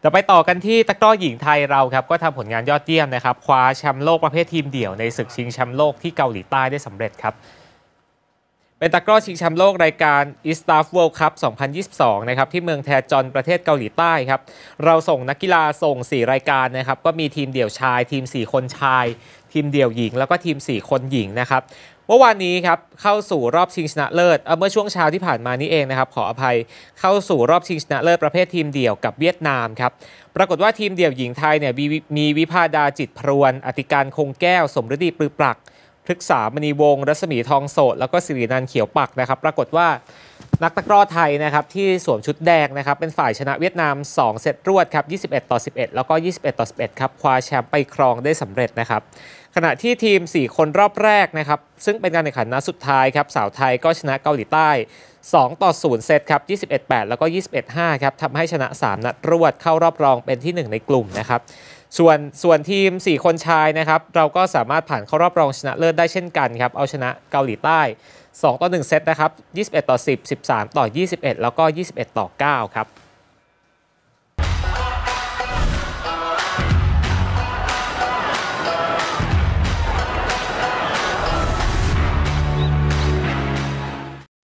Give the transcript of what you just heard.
เดี๋ยวไปต่อกันที่ตะกร้อหญิงไทยเราครับก็ทำผลงานยอดเยี่ยมนะครับ คว้าแชมป์โลกประเภททีมเดี่ยวในศึกชิงแชมป์โลกที่เกาหลีใต้ได้สำเร็จครับเป็นตะกร้อชิงแชมป์โลกรายการอ s t a f World Cup 2022 นะครับที่เมืองแทจอนประเทศเกาหลีใต้ครับเราส่งนักกีฬาส่ง 4 รายการนะครับก็มีทีมเดี่ยวชาย ทีม 4 คนชาย ทีมเดี่ยวหญิง แล้วก็ทีม 4 คนหญิงนะครับเมื่อวานนี้ครับ เข้าสู่รอบชิงชนะเลิศเมื่อช่วงเช้าที่ผ่านมานี้เองนะครับขออภัยเข้าสู่รอบชิงชนะเลิศ ประเภททีมเดี่ยวกับเวียดนามครับปรากฏว่าทีมเดี่ยวหญิงไทยเนี่ยมีวิพาดาจิตพรวนอติการคงแก้วสมฤดีปรือปรักพฤกษามณีวงรัศมีทองโสดแล้วก็สิรินันเขียวปักนะครับ ปรากฏว่านักตะกร้อไทยนะครับ ที่สวมชุดแดงนะครับ เป็นฝ่ายชนะเวียดนาม 2เซตรวดครับ 21 ต่อ 11 แล้วก็ 21 ต่อ 11 ครับ คว้าแชมป์ไปครองได้สำเร็จนะครับ ขณะที่ทีม 4 คนรอบแรกนะครับซึ่งเป็นการแข่งขันนัดสุดท้ายครับสาวไทยก็ชนะเกาหลีใต้ 2 ต่อ 0 เซตครับ21-8 แล้วก็ 21-5 ครับทำให้ชนะ 3นัดรวดเข้ารอบรองเป็นที่ 1 ในกลุ่มนะครับ ส่วนส่วนทีม 4 คนชายนะครับเราก็สามารถผ่านเข้ารอบรองชนะเลิศได้เช่นกันครับเอาชนะเกาหลีใต้ 2 ต่อ 1 เซตนะครับ21 ต่อ 10 13 ต่อ 21 แล้วก็ 21 ต่อ 9 ครับ